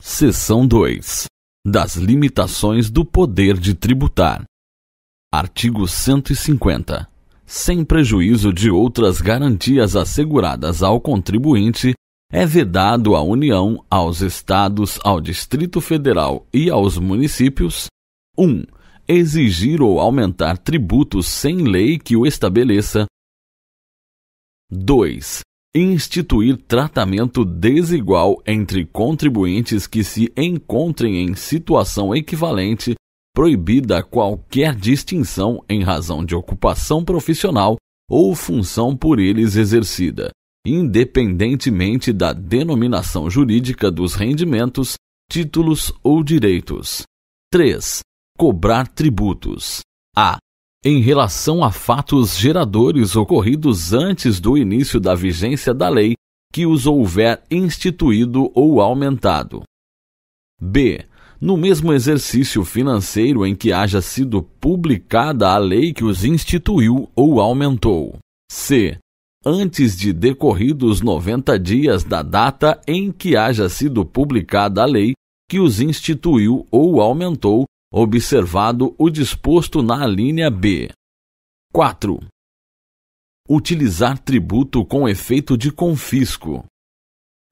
Seção 2 Das limitações do poder de tributar. Artigo 150. Sem prejuízo de outras garantias asseguradas ao contribuinte, é vedado à União, aos Estados, ao Distrito Federal e aos municípios 1. exigir ou aumentar tributos sem lei que o estabeleça. 2 instituir tratamento desigual entre contribuintes que se encontrem em situação equivalente, proibida qualquer distinção em razão de ocupação profissional ou função por eles exercida, independentemente da denominação jurídica dos rendimentos, títulos ou direitos. 3. Cobrar tributos. A em relação a fatos geradores ocorridos antes do início da vigência da lei que os houver instituído ou aumentado. B. No mesmo exercício financeiro em que haja sido publicada a lei que os instituiu ou aumentou. C. Antes de decorridos 90 dias da data em que haja sido publicada a lei que os instituiu ou aumentou observado o disposto na alínea B. 4. Utilizar tributo com efeito de confisco.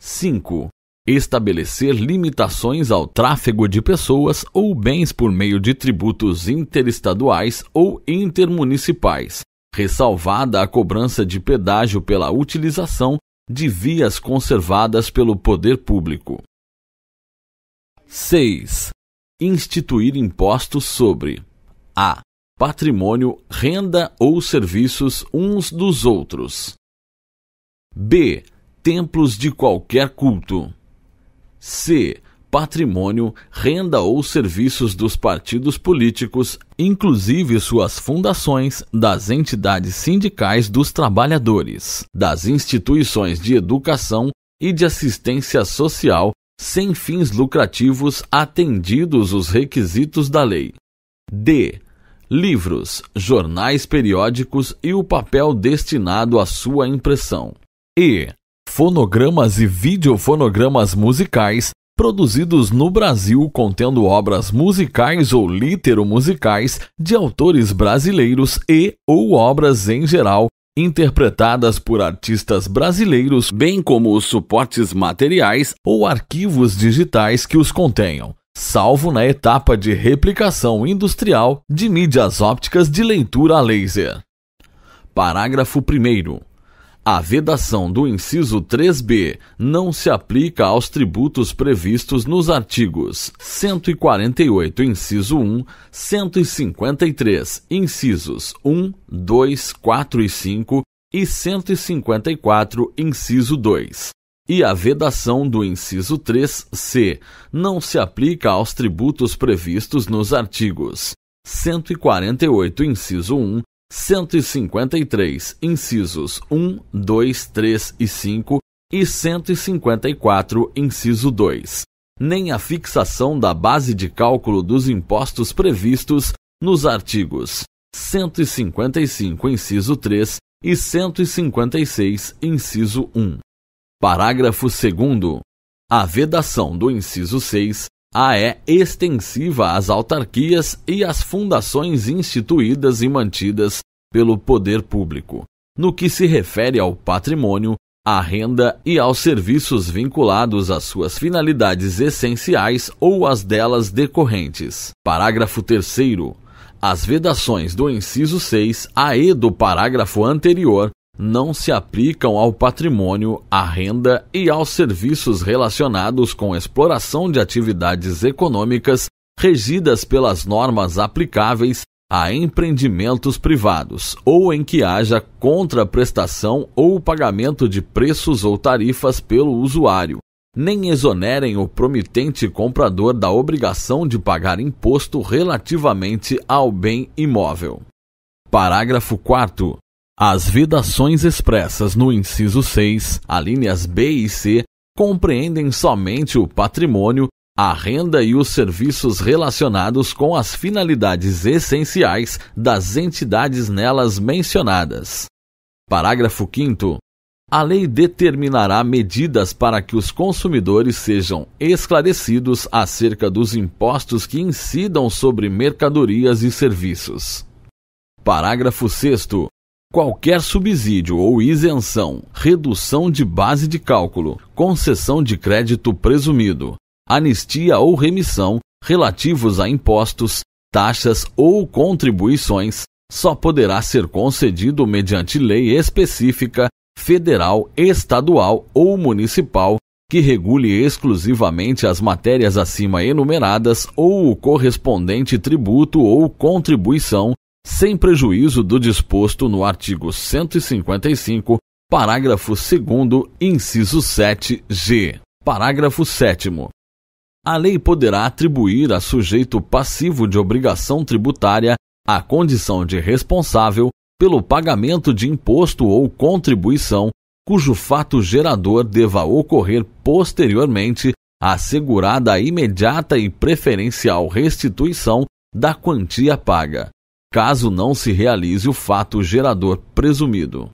5. Estabelecer limitações ao tráfego de pessoas ou bens por meio de tributos interestaduais ou intermunicipais, ressalvada a cobrança de pedágio pela utilização de vias conservadas pelo poder público. 6 instituir impostos sobre a patrimônio, renda ou serviços uns dos outros. B. Templos de qualquer culto. C. Patrimônio, renda ou serviços dos partidos políticos, inclusive suas fundações, das entidades sindicais dos trabalhadores, das instituições de educação e de assistência social sem fins lucrativos atendidos os requisitos da lei. D. Livros, jornais periódicos e o papel destinado à sua impressão. E. Fonogramas e videofonogramas musicais produzidos no Brasil contendo obras musicais ou literomusicais de autores brasileiros e ou obras em geral interpretadas por artistas brasileiros, bem como os suportes materiais ou arquivos digitais que os contenham, salvo na etapa de replicação industrial de mídias ópticas de leitura a laser. Parágrafo 1. A vedação do inciso 3b não se aplica aos tributos previstos nos artigos 148, inciso 1, 153, incisos 1, 2, 4 e 5 e 154, inciso 2. E a vedação do inciso 3c não se aplica aos tributos previstos nos artigos 148, inciso 1, 153, incisos 1, 2, 3 e 5 e 154, inciso 2, nem a fixação da base de cálculo dos impostos previstos nos artigos 155, inciso 3 e 156, inciso 1. Parágrafo 2 A vedação do inciso 6 a é extensiva às autarquias e às fundações instituídas e mantidas pelo poder público. No que se refere ao patrimônio, à renda e aos serviços vinculados às suas finalidades essenciais ou às delas decorrentes. Parágrafo 3. As vedações do inciso 6 a e do parágrafo anterior não se aplicam ao patrimônio, à renda e aos serviços relacionados com exploração de atividades econômicas regidas pelas normas aplicáveis a empreendimentos privados ou em que haja contraprestação ou pagamento de preços ou tarifas pelo usuário, nem exonerem o promitente comprador da obrigação de pagar imposto relativamente ao bem imóvel. Parágrafo 4. As vedações expressas no inciso 6, alíneas B e C, compreendem somente o patrimônio, a renda e os serviços relacionados com as finalidades essenciais das entidades nelas mencionadas. Parágrafo 5. A lei determinará medidas para que os consumidores sejam esclarecidos acerca dos impostos que incidam sobre mercadorias e serviços. Parágrafo 6. Qualquer subsídio ou isenção, redução de base de cálculo, concessão de crédito presumido, anistia ou remissão relativos a impostos, taxas ou contribuições só poderá ser concedido mediante lei específica, federal, estadual ou municipal que regule exclusivamente as matérias acima enumeradas ou o correspondente tributo ou contribuição sem prejuízo do disposto no artigo 155, parágrafo 2, inciso 7g. Parágrafo 7. A lei poderá atribuir a sujeito passivo de obrigação tributária a condição de responsável pelo pagamento de imposto ou contribuição cujo fato gerador deva ocorrer posteriormente assegurada a imediata e preferencial restituição da quantia paga caso não se realize o fato gerador presumido.